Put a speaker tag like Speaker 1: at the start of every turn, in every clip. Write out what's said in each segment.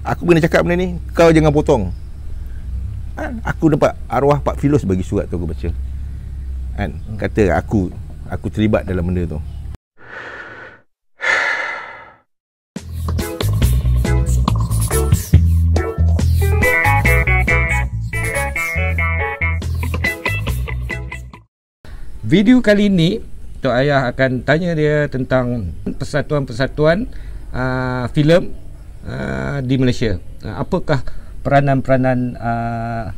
Speaker 1: Aku kena cakap benda ni Kau jangan potong kan? Aku dapat arwah Pak Filos bagi surat tu aku baca kan? Hmm. Kata aku Aku terlibat dalam benda tu
Speaker 2: Video kali ini Tok Ayah akan tanya dia tentang persatuan-persatuan uh, filem Ah, di
Speaker 1: Malaysia ah,
Speaker 2: apakah peranan-peranan uh,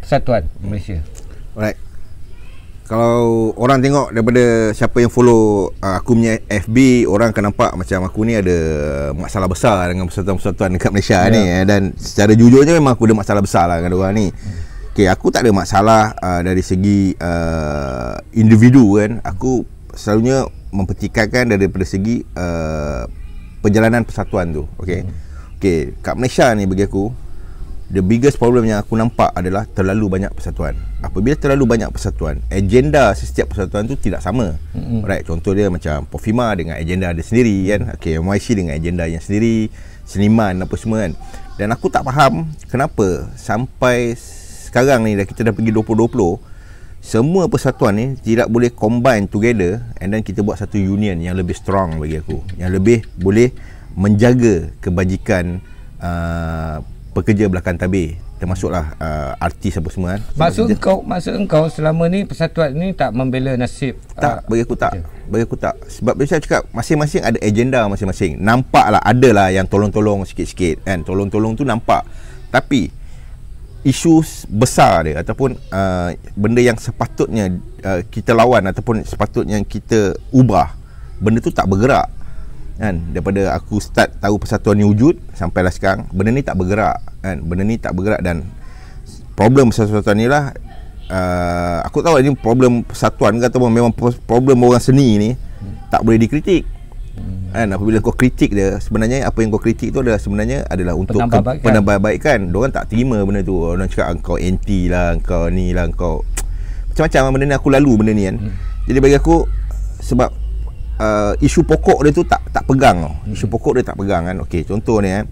Speaker 2: persatuan
Speaker 1: Malaysia alright kalau orang tengok daripada siapa yang follow uh, aku punya FB orang akan nampak macam aku ni ada masalah besar dengan persatuan-persatuan dekat Malaysia yeah. ni eh. dan secara jujurnya memang aku ada masalah besar lah dengan orang ni Okay, aku tak ada masalah uh, dari segi uh, individu kan aku selalunya mempertikaikan daripada segi uh, perjalanan persatuan tu okey okey kat Malaysia ni bagi aku the biggest problem yang aku nampak adalah terlalu banyak persatuan apabila terlalu banyak persatuan agenda setiap persatuan tu tidak sama hmm right contoh dia macam Pofima dengan agenda dia sendiri kan okey MYC dengan agenda yang sendiri seniman apa semua kan dan aku tak faham kenapa sampai sekarang ni dah kita dah pergi 2020 semua persatuan ni tidak boleh combine together and then kita buat satu union yang lebih strong bagi aku yang lebih boleh menjaga kebajikan uh, pekerja belakang tabir termasuklah uh, artis apa semua kan maksud
Speaker 2: kerja. kau maksud kau selama ni persatuan ni tak membela nasib
Speaker 1: tak uh, bagi aku tak okay. bagi aku tak sebab biasa cakap masing-masing ada agenda masing-masing nampaklah adalah yang tolong-tolong sikit-sikit kan tolong-tolong tu nampak tapi isu besar dia ataupun uh, benda yang sepatutnya uh, kita lawan ataupun sepatutnya kita ubah benda tu tak bergerak kan daripada aku start tahu persatuan ni wujud sampai lah sekarang benda ni tak bergerak kan benda ni tak bergerak dan problem persatuan ni lah uh, aku tahu lah ini problem persatuan ke ataupun memang problem orang seni ni tak boleh dikritik kan apabila kau kritik dia sebenarnya apa yang kau kritik tu adalah sebenarnya adalah untuk penambahbaikan dia orang tak terima benda tu orang cakap ah, kau anti lah kau ni lah kau macam-macam lah benda ni aku lalu benda ni kan hmm. jadi bagi aku sebab uh, isu pokok dia tu tak tak pegang hmm. isu pokok dia tak pegang kan okey contoh ni eh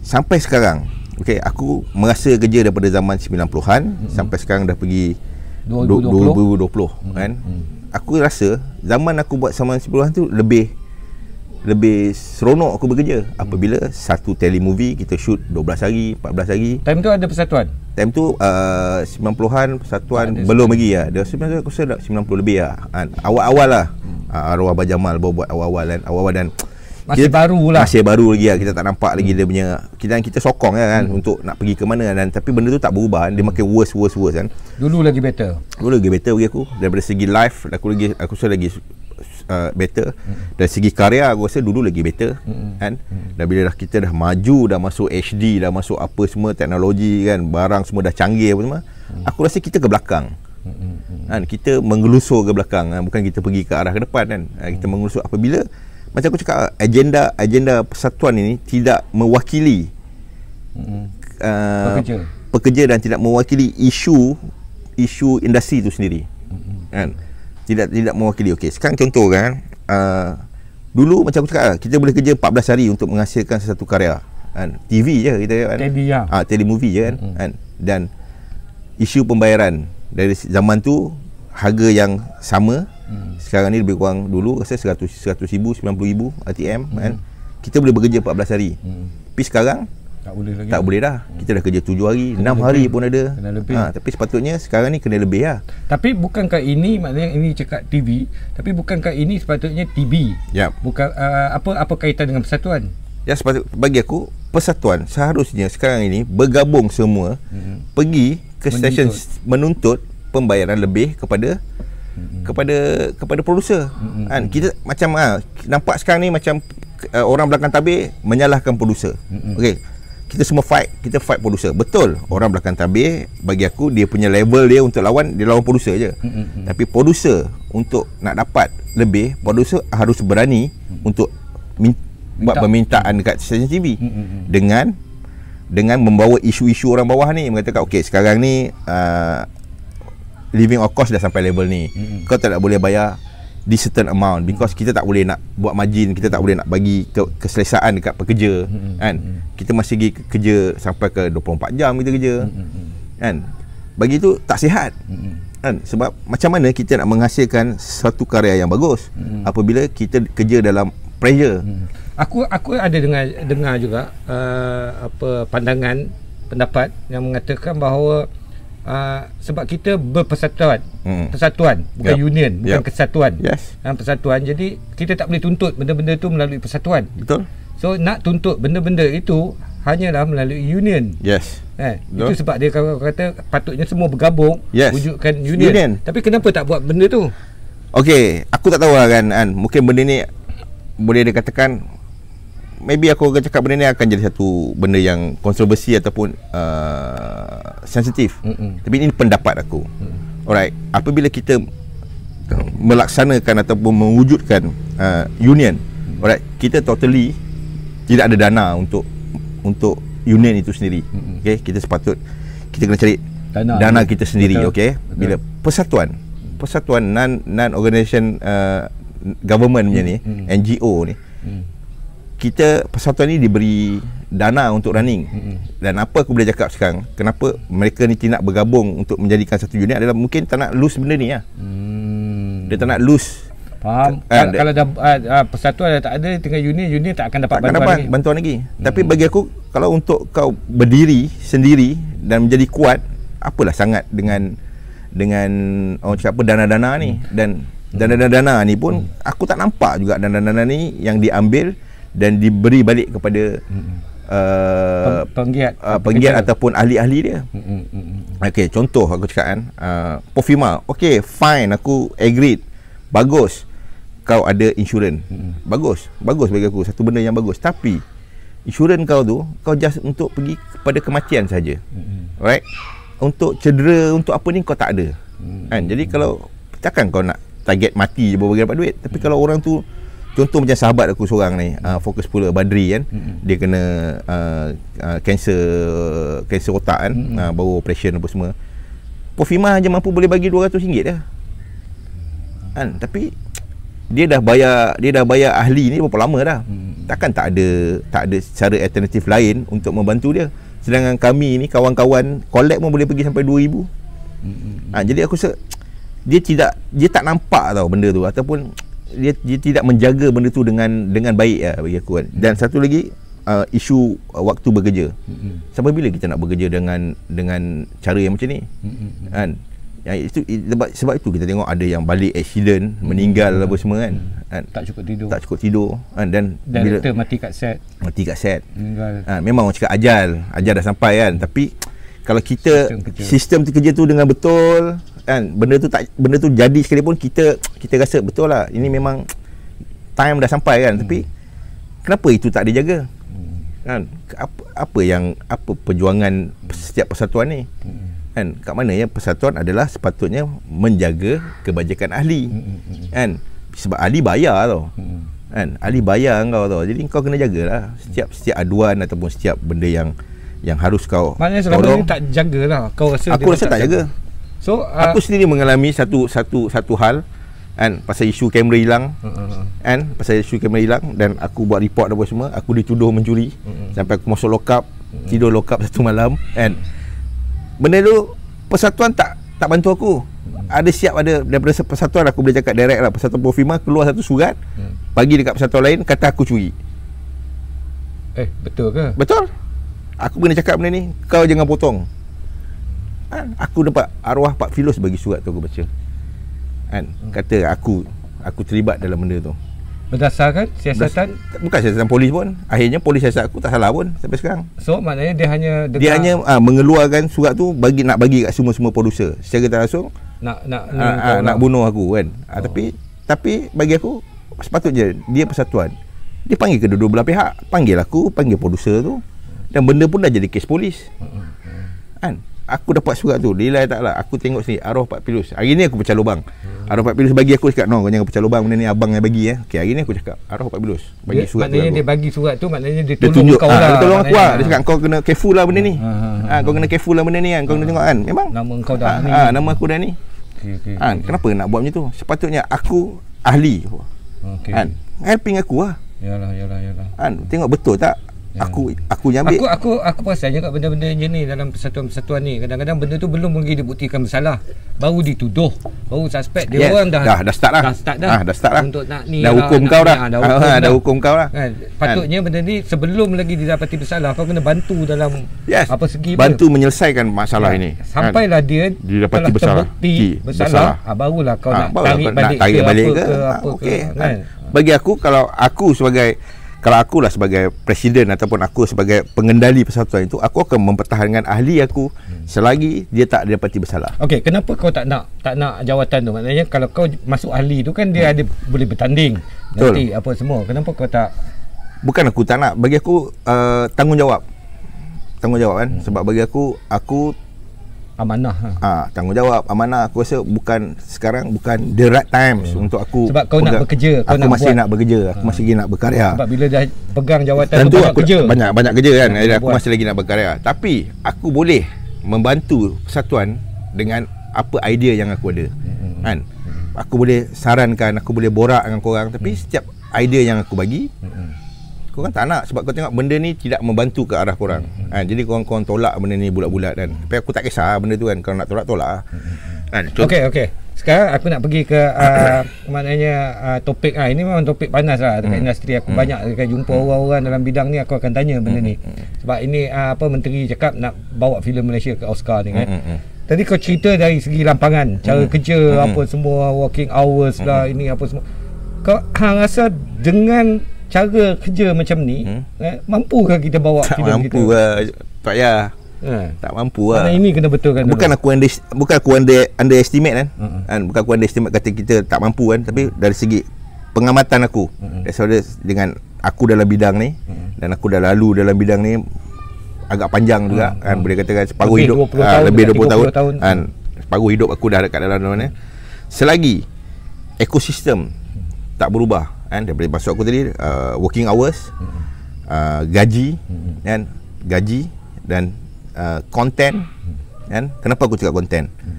Speaker 1: sampai sekarang okey aku merasa kerja daripada zaman 90-an hmm. sampai sekarang dah pergi 2020, 2020 hmm. kan hmm. aku rasa zaman aku buat zaman 90-an tu lebih lebih seronok aku bekerja hmm. apabila satu telemovie kita shoot 12 hari 14 hari time tu ada persatuan time tu uh, 90-an persatuan ada belum lagi ya dia sebenarnya aku rasa 90 lebih ya ah, awal-awal lah hmm. uh, arwah Bajamal Jamal buat awal-awal dan awal-awal dan
Speaker 2: masih kita, baru lah
Speaker 1: masih baru lagi lah kita tak nampak lagi hmm. dia punya kita, kita sokong kan hmm. untuk nak pergi ke mana kan. dan tapi benda tu tak berubah kan. dia makin worse worse worse kan
Speaker 2: dulu lagi better
Speaker 1: dulu lagi better bagi aku daripada segi life aku lagi aku rasa lagi uh, better dari segi karya aku rasa dulu lagi better hmm. kan dan bila dah kita dah maju dah masuk HD dah masuk apa semua teknologi kan barang semua dah canggih apa semua hmm. aku rasa kita ke belakang kan kita mengelusur ke belakang bukan kita pergi ke arah ke depan kan kita mm. mengelusur apabila macam aku cakap agenda agenda persatuan ini tidak mewakili hmm. uh, pekerja pekerja dan tidak mewakili isu isu industri itu sendiri hmm. kan tidak tidak mewakili okey sekarang contoh kan uh, dulu macam aku cakap lah, kita boleh kerja 14 hari untuk menghasilkan satu karya kan TV je kita kan TV ya. ah ha, movie je kan hmm. kan dan isu pembayaran dari zaman tu harga yang sama Hmm. Sekarang ni lebih kurang dulu rasa 100 100,000 90,000 RTM hmm. kan. Kita boleh bekerja 14 hari. Hmm. Tapi sekarang tak boleh lagi. Tak boleh dah. Hmm. Kita dah kerja 7 hari, kena 6 lebih. hari pun ada. Ha, tapi sepatutnya sekarang ni kena lebih lah.
Speaker 2: Tapi bukankah ini maknanya ini cakap TV, tapi bukankah ini sepatutnya TV. Ya. Yep. Bukan uh, apa apa kaitan dengan persatuan?
Speaker 1: Ya sepatut bagi aku persatuan seharusnya sekarang ini bergabung semua hmm. pergi ke menuntut. stesen menuntut pembayaran lebih kepada kepada kepada produser, mm-hmm. kan kita macam ha, nampak sekarang ni macam uh, orang belakang tabir menyalahkan produser. mm-hmm. okey kita semua fight kita fight produser betul orang belakang tabir bagi aku dia punya level dia untuk lawan dia lawan produser je mm-hmm. tapi produser untuk nak dapat lebih produser harus berani mm-hmm. untuk min- buat permintaan dekat stesen TV mm-hmm. dengan dengan membawa isu-isu orang bawah ni mengatakan okey sekarang ni uh, living of cost dah sampai level ni mm-hmm. kau tak boleh bayar di certain amount because hmm. kita tak boleh nak buat margin kita tak boleh nak bagi ke- keselesaan dekat pekerja mm-hmm. kan hmm. kita masih pergi kerja sampai ke 24 jam kita kerja mm-hmm. kan bagi tu tak sihat mm-hmm. kan sebab macam mana kita nak menghasilkan satu karya yang bagus mm-hmm. apabila kita kerja dalam pressure mm-hmm.
Speaker 2: aku aku ada dengar dengar juga uh, apa pandangan pendapat yang mengatakan bahawa uh, sebab kita berpersatuan
Speaker 1: hmm. persatuan
Speaker 2: bukan yep. union bukan yep. kesatuan yes. uh, persatuan jadi kita tak boleh tuntut benda-benda tu melalui persatuan betul so nak tuntut benda-benda itu hanyalah melalui union
Speaker 1: yes Eh, itu sebab
Speaker 2: dia kata patutnya semua bergabung
Speaker 1: yes. wujudkan union. union.
Speaker 2: Tapi kenapa tak buat benda itu?
Speaker 1: Okey, aku tak tahu lah kan, kan. Mungkin benda ni boleh dikatakan maybe aku akan cakap benda ni akan jadi satu benda yang kontroversi ataupun uh, sensitif. Tapi ini pendapat aku. Mm-mm. Alright, apabila kita melaksanakan ataupun mewujudkan uh, union. Mm-mm. Alright, kita totally tidak ada dana untuk untuk union itu sendiri. Mm-mm. Okay, kita sepatut kita kena cari dana, dana kita sendiri, betul. okay? Betul. Bila persatuan, persatuan non non organisation uh, government mm-hmm. ni, NGO ni. Mm kita persatuan ni diberi dana untuk running dan apa aku boleh cakap sekarang kenapa mereka ni tidak bergabung untuk menjadikan satu unit adalah mungkin tak nak lose benda ni lah hmm. dia tak nak lose faham uh, kalau, eh, dia,
Speaker 2: kalau dah, uh, ah, persatuan dah tak ada tengah unit unit tak akan dapat, tak bantuan, dapat lagi. bantuan lagi
Speaker 1: hmm. tapi bagi aku kalau untuk kau berdiri sendiri dan menjadi kuat apalah sangat dengan dengan orang cakap apa dana-dana ni hmm. dan hmm. dana-dana ni pun aku tak nampak juga dana-dana ni yang diambil dan diberi balik kepada hmm uh,
Speaker 2: penggiat uh, penggiat pekerja.
Speaker 1: ataupun ahli-ahli dia.
Speaker 2: Mm-hmm.
Speaker 1: Okey, contoh aku cakap kan, uh, Pofima. Okey, fine, aku agreed. Bagus. Kau ada insurans. Mm-hmm. Bagus. Bagus bagi aku. Satu benda yang bagus. Tapi insurans kau tu kau just untuk pergi kepada kematian saja. Mm-hmm. Right? Untuk cedera untuk apa ni kau tak ada. Mm-hmm. Kan? Jadi hmm kalau takkan kau nak target mati je berapa dapat duit. Tapi hmm kalau orang tu contoh macam sahabat aku seorang ni uh, fokus pula Badri kan mm-hmm. dia kena kanser ah, ah, uh, uh, kanser otak kan mm-hmm. uh, baru operation apa semua Pofima je mampu boleh bagi RM200 dah kan tapi dia dah bayar dia dah bayar ahli ni berapa lama dah takkan tak ada tak ada cara alternatif lain untuk membantu dia sedangkan kami ni kawan-kawan collect pun boleh pergi sampai RM2,000 hmm. ha, jadi aku rasa dia tidak dia tak nampak tau benda tu ataupun dia, dia tidak menjaga benda tu dengan dengan baik lah bagi aku kan hmm. dan satu lagi uh, isu waktu bekerja mm sampai bila kita nak bekerja dengan dengan cara yang macam ni mm-hmm. kan yang itu sebab, sebab itu kita tengok ada yang balik accident meninggal mm-hmm. apa semua kan? hmm kan? tak cukup tidur tak cukup tidur kan dan Director bila mati kat set mati kat set meninggal. Ha, memang orang cakap ajal ajal dah sampai kan tapi kalau kita sistem, sistem kerja tu dengan betul kan benda tu tak benda tu jadi sekalipun kita kita rasa betul lah ini memang time dah sampai kan hmm. tapi kenapa itu tak dijaga hmm. kan apa, apa yang apa perjuangan setiap persatuan ni hmm. kan kat mana ya persatuan adalah sepatutnya menjaga kebajikan ahli hmm. kan sebab ahli bayar tau hmm. kan ahli bayar kau tau jadi kau kena jagalah setiap setiap aduan ataupun setiap benda yang yang harus kau Maknanya selama ni tak
Speaker 2: jagalah Kau rasa Aku dia rasa tak, tak jaga,
Speaker 1: jaga. So uh, aku sendiri mengalami satu satu satu hal kan pasal isu kamera hilang kan uh, uh, uh. pasal isu kamera hilang dan aku buat report dan apa semua aku dituduh mencuri uh, uh. sampai aku masuk lokap uh. tidur lokap satu malam kan benda tu persatuan tak tak bantu aku uh. ada siap ada daripada persatuan aku boleh cakap direct lah persatuan Profima keluar satu surat uh. bagi dekat persatuan lain kata aku curi eh betul ke betul aku kena cakap benda ni kau jangan potong kan? aku dapat arwah Pak Filos bagi surat tu aku baca kan hmm. kata aku aku terlibat dalam benda tu
Speaker 2: berdasarkan siasatan Berdas, bukan siasatan polis pun
Speaker 1: akhirnya polis siasat aku tak salah pun sampai sekarang
Speaker 2: so maknanya dia hanya dekat... dia hanya
Speaker 1: aa, ah, mengeluarkan surat tu bagi nak bagi kat semua-semua producer secara tak langsung nak nak aa, ah, aa, ah, aa, nak bunuh aku kan aa, oh. tapi tapi bagi aku je dia persatuan dia panggil kedua-dua belah pihak panggil aku panggil producer tu dan benda pun dah jadi kes polis hmm, hmm, kan mm-hmm aku dapat surat tu nilai taklah aku tengok sini aroh Pak Pilus hari ni aku pecah lubang hmm. arwah Pak Pilus bagi aku cakap no kau jangan pecah lubang benda ni abang yang bagi eh ya. okey hari ni aku cakap aroh Pak Pilus bagi dia, surat maknanya tu dia aku. bagi surat tu maknanya dia, dia tolong kau ha, lah dia tolong aku lah dia cakap kau kena careful lah benda ni ha, ha, ha, ha, kau kena careful lah benda ni kan kau ha, kena tengok kan memang nama kau dah ha, ni ha, nama aku dah ni okay, okay, ha, okay. kenapa nak buat macam tu sepatutnya aku ahli okay. Kan? helping aku lah yalah yalah yalah kan tengok betul tak Ya. aku aku yang ambil aku aku
Speaker 2: aku perasan juga benda-benda macam ni dalam persatuan-persatuan ni kadang-kadang benda tu belum lagi dibuktikan bersalah baru dituduh baru suspek dia yes. orang dah dah dah start lah dah start dah ah, dah start lah untuk nak ni dah hukum kau dah dah hukum kau lah kan patutnya kan. benda ni sebelum lagi didapati bersalah kau kena bantu dalam yes. apa segi bantu
Speaker 1: dia. menyelesaikan masalah ya. ini sampailah kan. dia didapati telah bersalah terbukti bersalah, bersalah. Ha, barulah kau ha, nak, tarik kau nak balik ke, apa ke, ke, ah, bagi aku kalau aku sebagai kalau aku lah sebagai presiden ataupun aku sebagai pengendali persatuan itu aku akan mempertahankan ahli aku hmm. selagi dia tak dapat bersalah.
Speaker 2: Okey, kenapa kau tak nak tak nak jawatan tu? Maknanya kalau kau masuk ahli tu kan dia hmm. ada boleh bertanding Betul. nanti apa semua. Kenapa kau tak
Speaker 1: Bukan aku tak nak, bagi aku uh, tanggungjawab. Tanggungjawab kan hmm. sebab bagi aku aku amanah ha. ah ha, tanggungjawab amanah aku rasa bukan sekarang bukan the right time yeah. Hmm. untuk aku sebab kau pegang, nak bekerja kau aku nak masih buat. nak bekerja aku ha. masih lagi nak berkarya sebab bila dah pegang jawatan Tentu tu banyak aku kerja banyak banyak kerja kan aku buat. masih lagi nak berkarya tapi aku boleh membantu persatuan dengan apa idea yang aku ada hmm. kan aku boleh sarankan aku boleh borak dengan korang tapi hmm. setiap idea yang aku bagi hmm korang tak nak sebab kau tengok benda ni tidak membantu ke arah korang mm-hmm. kan jadi korang korang tolak benda ni bulat-bulat kan tapi aku tak kisah benda tu kan kalau nak tolak tolak mm-hmm. kan hmm. okey okey
Speaker 2: sekarang aku nak pergi ke uh, maknanya uh, topik ah uh, ini memang topik panas lah dekat mm. industri aku mm. banyak akan jumpa mm. orang-orang dalam bidang ni aku akan tanya benda ni hmm. Hmm. sebab ini uh, apa menteri cakap nak bawa filem Malaysia ke Oscar ni kan mm. tadi kau cerita dari segi lampangan cara mm. kerja mm. apa semua working hours mm. lah ini apa semua kau ha, rasa dengan cara kerja macam ni hmm? eh, mampukah kita bawa tak film mampu
Speaker 1: kita ya. ha. tak mampu lah Tak mampu lah Mana ini kena betulkan Bukan dulu. aku under, Bukan aku under, underestimate kan uh-uh. Bukan aku underestimate Kata kita tak mampu kan Tapi uh-uh. dari segi Pengamatan aku uh-uh. Dengan Aku dalam bidang ni uh-uh. Dan aku dah lalu dalam bidang ni Agak panjang uh-uh. juga kan uh-uh. Boleh katakan Separuh lebih hidup 20 ah, tahun, Lebih 20 tahun, tahun. Kan, Separuh hidup aku dah Dekat dalam mana Selagi Ekosistem hmm. Tak berubah kan daripada masuk aku tadi uh, working hours hmm. uh, gaji hmm. kan gaji dan uh, content hmm. kan kenapa aku cakap content hmm.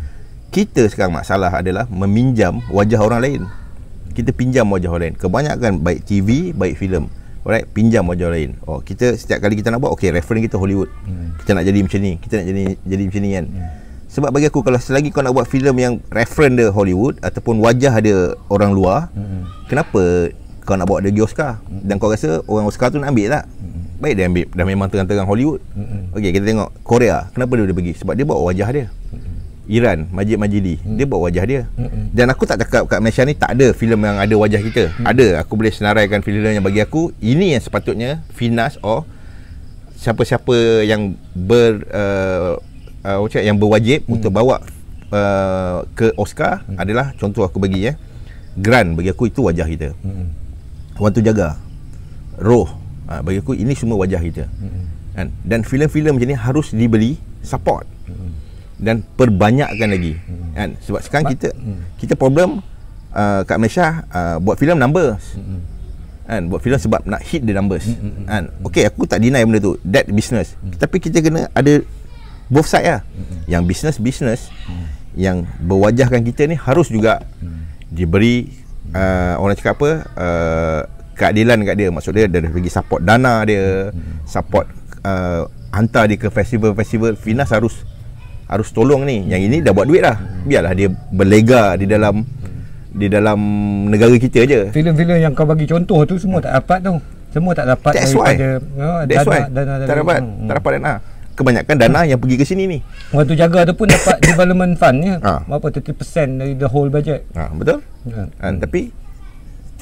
Speaker 1: kita sekarang masalah adalah meminjam wajah orang lain kita pinjam wajah orang lain kebanyakan baik TV baik filem Alright, pinjam wajah orang lain. Oh, kita setiap kali kita nak buat, okay, reference kita Hollywood. Hmm. Kita nak jadi macam ni, kita nak jadi jadi macam ni kan. Hmm sebab bagi aku kalau selagi kau nak buat filem yang referen dia Hollywood ataupun wajah dia orang luar hmm. kenapa kau nak bawa dia pergi Oscar hmm. dan kau rasa orang Oscar tu nak ambil tak hmm. baik dia ambil dah memang terang-terang Hollywood hmm. Okay kita tengok Korea kenapa dia boleh pergi sebab dia bawa wajah dia hmm. Iran Majid Majidi hmm. dia bawa wajah dia hmm. dan aku tak cakap kat Malaysia ni tak ada filem yang ada wajah kita hmm. ada aku boleh senaraikan filem yang bagi aku ini yang sepatutnya Finas or siapa-siapa yang ber uh, uh, orang yang berwajib hmm. untuk bawa uh, ke Oscar hmm. adalah contoh aku bagi ya. Eh. Grand bagi aku itu wajah kita. Hmm. Want to jaga. Roh ha, bagi aku ini semua wajah kita. Hmm. Kan? Dan filem-filem macam ni harus dibeli support. Hmm. Dan perbanyakkan lagi. Hmm. Kan? Sebab sekarang But, kita hmm. kita problem uh, kat Malaysia uh, buat filem numbers. Hmm kan buat filem sebab nak hit the numbers hmm, hmm, hmm. kan okey aku tak deny benda tu that business mm. tapi kita kena ada both side lah mm-hmm. yang business business mm-hmm. yang berwajahkan kita ni harus juga mm-hmm. diberi uh, orang cakap apa uh, keadilan dekat dia maksud dia dari segi support dana dia mm-hmm. support uh, hantar dia ke festival-festival finas harus harus tolong ni yang ini dah buat duit lah, biarlah dia berlega di dalam di dalam negara kita je filem-filem yang kau bagi contoh tu semua tak dapat tu semua tak dapat that's daripada why. Uh, that's dana, why dana, dana, tak dapat hmm. tak dapat dana kebanyakan dana
Speaker 2: yang pergi ke sini ni.
Speaker 1: Waktu jaga tu pun
Speaker 2: dapat development fund ya. Ha. Berapa 30% dari the whole budget.
Speaker 1: Ha, betul? Ha. Ha. tapi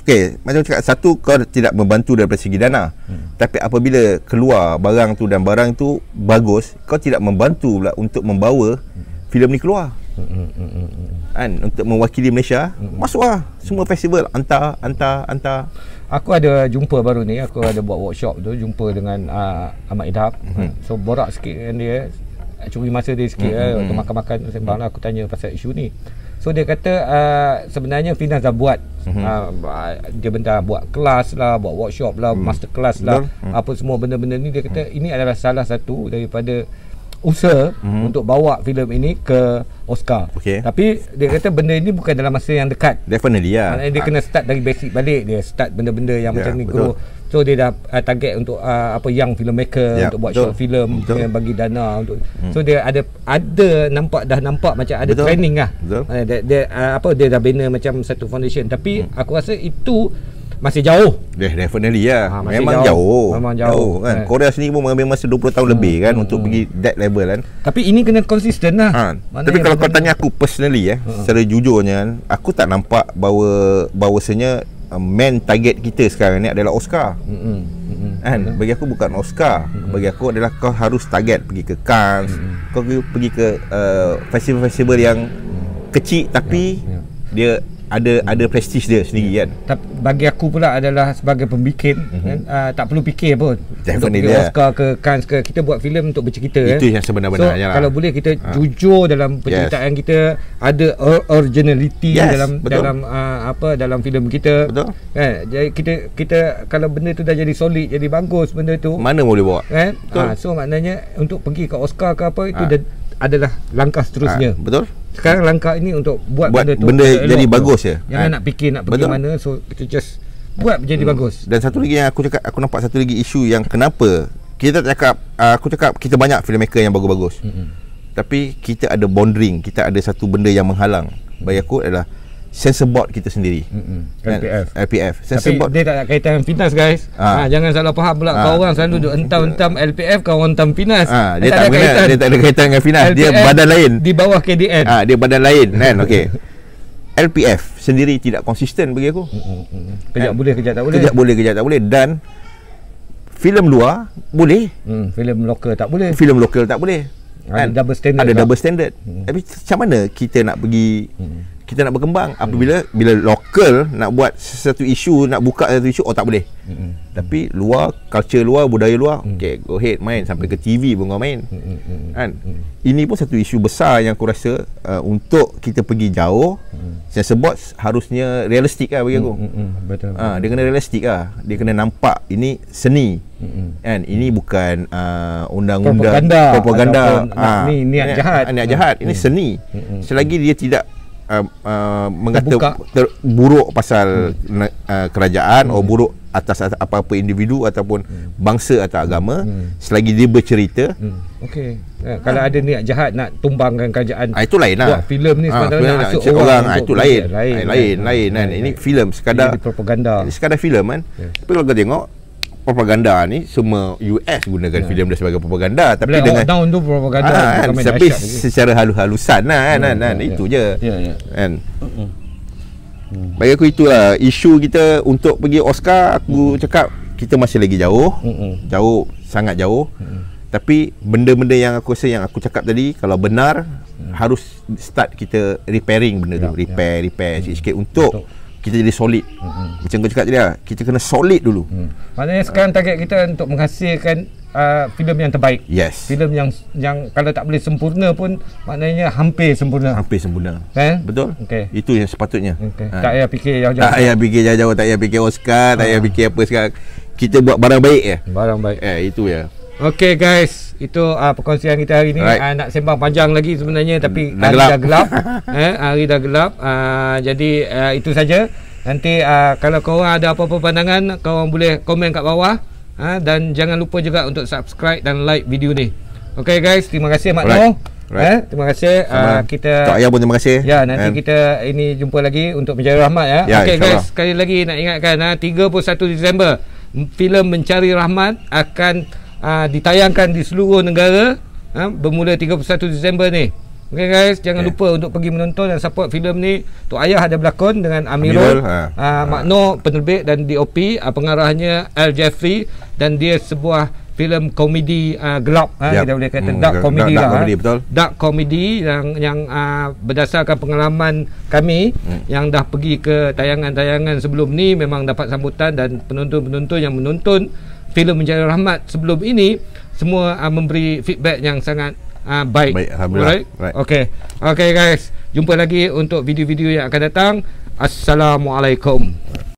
Speaker 1: okey, macam cakap satu kau tidak membantu daripada segi dana. Ha. Tapi apabila keluar barang tu dan barang tu bagus, kau tidak membantu pula untuk membawa ha. filem ni keluar. Hmm, kan untuk mewakili Malaysia, ha. masuklah semua festival hantar hantar hantar
Speaker 2: aku ada jumpa baru ni aku ada buat workshop tu jumpa dengan uh, Ahmad Idham mm-hmm. so borak sikit dengan dia curi masa dia sikit mm-hmm. eh, waktu mhm. makan-makan sembang lah aku tanya pasal isu ni so dia kata uh, sebenarnya Finas dah buat mm-hmm. uh, dia benda buat kelas lah buat workshop lah mm-hmm. master kelas lah mm-hmm. apa semua benda-benda ni dia kata mm-hmm. ini adalah salah satu daripada usaha hmm. untuk bawa filem ini ke Oscar. Okay. Tapi dia kata benda ini bukan dalam masa yang dekat.
Speaker 1: Definitely ya. Yeah. Dia ah.
Speaker 2: kena start dari basic balik dia start benda-benda yang yeah, macam ni grow. So dia dah uh, target untuk uh, apa young filmmaker yeah, untuk buat betul. short film yang bagi dana untuk. Hmm. So dia ada ada nampak dah nampak macam ada betul. training lah. Betul. Uh, uh, apa dia dah bina macam satu foundation tapi hmm. aku rasa itu
Speaker 1: masih jauh. Yeah, definitely ya. Yeah. Ha, ah, memang jauh. jauh. Memang jauh. jauh kan. Eh. Korea sini pun mengambil masa 20 tahun hmm, lebih kan hmm, untuk hmm. pergi that level kan. Tapi ini kena konsisten lah. Ha. Tapi kalau kau tanya aku personally ya, hmm. secara jujurnya kan, aku tak nampak bahawa bahawasanya um, main target kita sekarang ni adalah Oscar.
Speaker 2: Hmm. hmm. hmm,
Speaker 1: hmm. Kan? Bagi aku bukan Oscar Bagi aku adalah Kau harus target Pergi ke Cannes Kau pergi ke uh, Festival-festival yang Kecil Tapi yeah, yeah. Dia ada ada prestige dia sendiri ya. kan. Tapi bagi aku
Speaker 2: pula adalah sebagai pembikin mm-hmm. kan, uh, tak perlu fikir pun. Definitely untuk Oscar ke Cannes ke kita buat filem untuk bercerita Itu kan? yang sebenar-benarnya. So, lah. Kalau boleh kita ha. jujur dalam penceritaan yes. kita ada originality yes, dalam betul. dalam uh, apa dalam filem kita. Betul. Kan? Jadi kita kita kalau benda tu dah jadi solid jadi bagus benda tu. Mana
Speaker 1: boleh bawa? Kan? Ha,
Speaker 2: so maknanya untuk pergi ke Oscar ke apa itu ha. dah, adalah
Speaker 1: langkah seterusnya. Ha, betul
Speaker 2: sekarang langkah ini untuk buat, buat benda tu benda jadi bagus tu. ya jangan ha. nak fikir nak pergi Betul. mana so kita just buat jadi hmm. bagus
Speaker 1: dan satu lagi yang aku cakap aku nampak satu lagi isu yang kenapa kita cakap ah, aku cakap kita banyak filmmaker yang bagus-bagus hmm. tapi kita ada bonding kita ada satu benda yang menghalang bagi aku adalah sensor board kita sendiri. Mm-hmm. Kan? LPF. LPF. Sensor Tapi board.
Speaker 2: dia tak ada kaitan dengan pinas guys. Ha. ha jangan salah faham pula ha. kau orang selalu duk entam-entam LPF kau orang
Speaker 1: entam pinas. Ha, dia, dia eh, tak, tak ada kaitan. Dia tak ada kaitan dengan pinas. dia badan lain. Di bawah KDN. Ha, dia badan lain kan. Okey. LPF sendiri tidak konsisten bagi aku. hmm Kejap kan? boleh kejap tak boleh. Kejap boleh kejap tak boleh dan filem luar boleh. Hmm, filem lokal tak boleh. Filem lokal tak boleh. Ada kan? double standard. Ada double standard. Hmm. Tapi macam mana kita nak pergi hmm kita nak berkembang apabila hmm. bila lokal nak buat satu isu nak buka satu isu oh tak boleh hmm. tapi luar culture luar budaya luar hmm. okey go ahead main sampai ke TV pun kau main hmm. kan hmm. ini pun satu isu besar yang aku rasa uh, untuk kita pergi jauh hmm. saya sebut harusnya realistik lah bagi aku hmm. Hmm. betul ha, dia kena realistik lah dia kena nampak ini seni hmm. kan ini bukan uh, undang-undang propaganda propaganda ha, ni niat ya, jahat niat jahat ini seni hmm. selagi dia tidak Uh, uh, mengata ter, buruk pasal hmm. uh, kerajaan hmm. atau buruk atas, apa-apa individu ataupun hmm. bangsa atau agama hmm. hmm. selagi dia bercerita hmm.
Speaker 2: okey eh, kalau ha. ada niat jahat nak tumbangkan kerajaan ah itu lainlah buat filem ni ah, sebenarnya ha, nak masuk orang, orang ah, itu lain lain lain, ah, lain, lain, lain, lain, lain, lain, lain, lain. ini filem sekadar
Speaker 1: propaganda sekadar filem kan yeah. tapi kalau kau tengok propaganda ni semua US gunakan yeah. filem dia sebagai propaganda tapi Black dengan down tu propaganda ah, kan, tapi secara halus-halusan lah kan, yeah, kan, yeah, kan yeah. itu ya. je yeah, yeah. kan mm-hmm. bagi aku itulah isu kita untuk pergi Oscar aku mm-hmm. cakap kita masih lagi jauh mm-hmm. jauh sangat jauh mm-hmm. tapi benda-benda yang aku rasa yang aku cakap tadi kalau benar mm-hmm. harus start kita repairing benda yeah, tu ya, ya. repair yeah. repair mm-hmm. sikit-sikit untuk Betul kita jadi solid. Hmm. Macam kau cakap tadi lah, kita kena solid dulu. Hmm.
Speaker 2: Maknanya sekarang target kita untuk menghasilkan uh, filem yang terbaik. Yes. Filem yang yang kalau tak boleh sempurna pun maknanya hampir sempurna. Hampir sempurna.
Speaker 1: Eh? Betul? Okey. Itu yang sepatutnya. Okay. Ha. Tak payah fikir jauh-jauh. Tak payah fikir jauh-jauh, tak payah fikir Oscar, ha. tak payah ha. fikir apa sekarang. Kita buat barang baik ya. Barang baik. Eh, itu ya.
Speaker 2: Okay guys Itu uh, perkongsian kita hari ni right. uh, ah, Nak sembang panjang lagi sebenarnya Tapi dah hari, gelap. Dah gelap. eh, hari dah gelap Hari dah gelap Jadi uh, itu saja Nanti uh, kalau korang ada apa-apa pandangan Korang boleh komen kat bawah uh, Dan jangan lupa juga untuk subscribe dan like video ni Okay guys Terima kasih Mak Noh Right. Eh, terima kasih uh, kita Tok Ayah pun terima kasih. Ya, nanti And kita ini jumpa lagi untuk mencari rahmat ya. Yeah, Okey guys, sekali lagi nak ingatkan ha 31 Disember filem Mencari Rahmat akan uh, ditayangkan di seluruh negara uh, bermula 31 Disember ni. Okay guys, jangan yeah. lupa untuk pergi menonton dan support filem ni. Tok Ayah ada berlakon dengan Amirul, Amirul ha. ha. ha. Makno penerbit dan DOP, uh, ah, pengarahnya Al Jeffrey dan dia sebuah filem komedi uh, gelap yep. ha, kita boleh kata hmm, dark comedy dark, lah comedy, ha. betul? dark comedy yang yang uh, berdasarkan pengalaman kami hmm. yang dah pergi ke tayangan-tayangan sebelum ni memang dapat sambutan dan penonton-penonton yang menonton filem Menjadi Rahmat sebelum ini semua uh, memberi feedback yang sangat uh, baik. Baik, alhamdulillah. Right? Right. Okay, okay guys, jumpa lagi untuk video-video yang akan datang. Assalamualaikum.